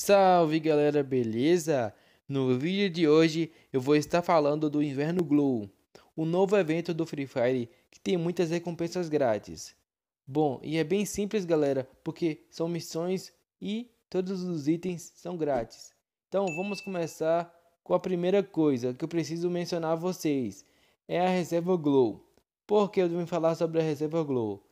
Salve galera, beleza? No vídeo de hoje eu vou estar falando do Inverno Glow, o novo evento do Free Fire que tem muitas recompensas grátis. Bom, e é bem simples galera, porque são missões e todos os itens são grátis. Então vamos começar com a primeira coisa que eu preciso mencionar a vocês, é a Reserva Glow. Por que eu vim falar sobre a Reserva Glow?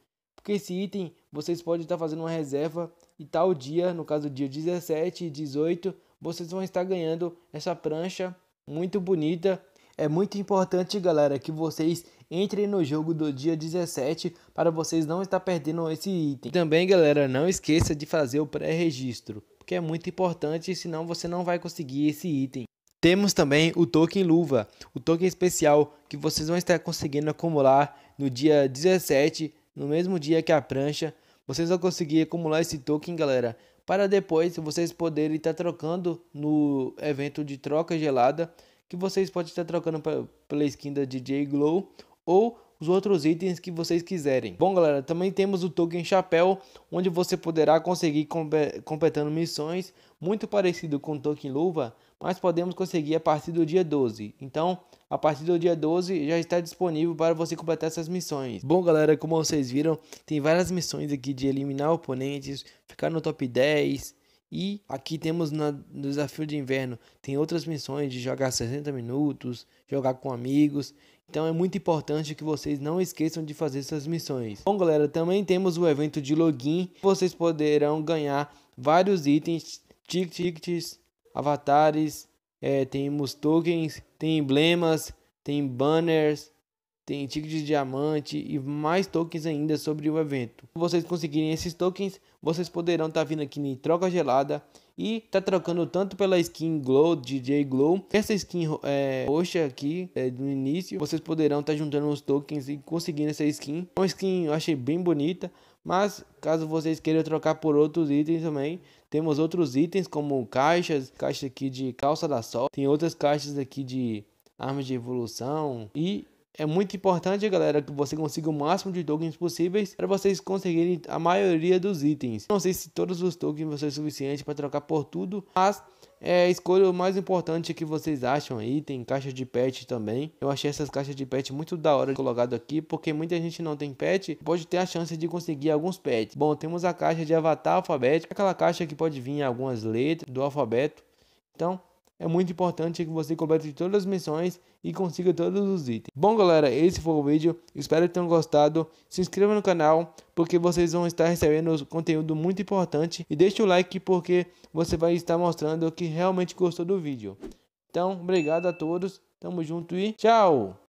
Porque esse item vocês podem estar fazendo uma reserva e tal dia, no caso dia 17 e 18, vocês vão estar ganhando essa prancha muito bonita. É muito importante, galera, que vocês entrem no jogo do dia 17 para vocês não estar perdendo esse item. Também, galera, não esqueça de fazer o pré-registro, porque é muito importante, senão você não vai conseguir esse item. Temos também o token luva, o token especial que vocês vão estar conseguindo acumular no dia 17 no mesmo dia que a prancha, vocês vão conseguir acumular esse token, galera, para depois vocês poderem estar tá trocando no evento de troca gelada, que vocês podem estar tá trocando pra, pela skin da DJ Glow ou os outros itens que vocês quiserem. Bom, galera, também temos o token chapéu, onde você poderá conseguir completando missões, muito parecido com o token luva, mas podemos conseguir a partir do dia 12. Então, a partir do dia 12 já está disponível para você completar essas missões. Bom, galera, como vocês viram, tem várias missões aqui de eliminar oponentes, ficar no top 10, e aqui temos na, no desafio de inverno, tem outras missões de jogar 60 minutos, jogar com amigos. Então é muito importante que vocês não esqueçam de fazer essas missões. Bom, galera, também temos o evento de login. Vocês poderão ganhar vários itens, tickets, avatares, é, temos tokens, tem emblemas, tem banners, tem ticket de diamante e mais tokens ainda sobre o evento. Se vocês conseguirem esses tokens, vocês poderão estar tá vindo aqui em troca gelada e tá trocando tanto pela skin Glow, DJ Glow, essa skin é, roxa aqui é, no início, vocês poderão estar tá juntando os tokens e conseguindo essa skin. É uma skin eu achei bem bonita, mas caso vocês queiram trocar por outros itens também, temos outros itens como caixas, caixa aqui de calça da sol, tem outras caixas aqui de armas de evolução e é muito importante, galera, que você consiga o máximo de tokens possíveis para vocês conseguirem a maioria dos itens. Não sei se todos os tokens vão ser suficientes para trocar por tudo, mas é, escolha mais importante que vocês acham aí. Tem caixa de pet também. Eu achei essas caixas de pet muito da hora colocado aqui, porque muita gente não tem pet, pode ter a chance de conseguir alguns pets. Bom, temos a caixa de avatar alfabético, aquela caixa que pode vir algumas letras do alfabeto. Então, é muito importante que você complete todas as missões e consiga todos os itens. Bom galera, esse foi o vídeo, espero que tenham gostado, se inscreva no canal porque vocês vão estar recebendo conteúdo muito importante e deixe o like porque você vai estar mostrando que realmente gostou do vídeo. Então, obrigado a todos, tamo junto e tchau!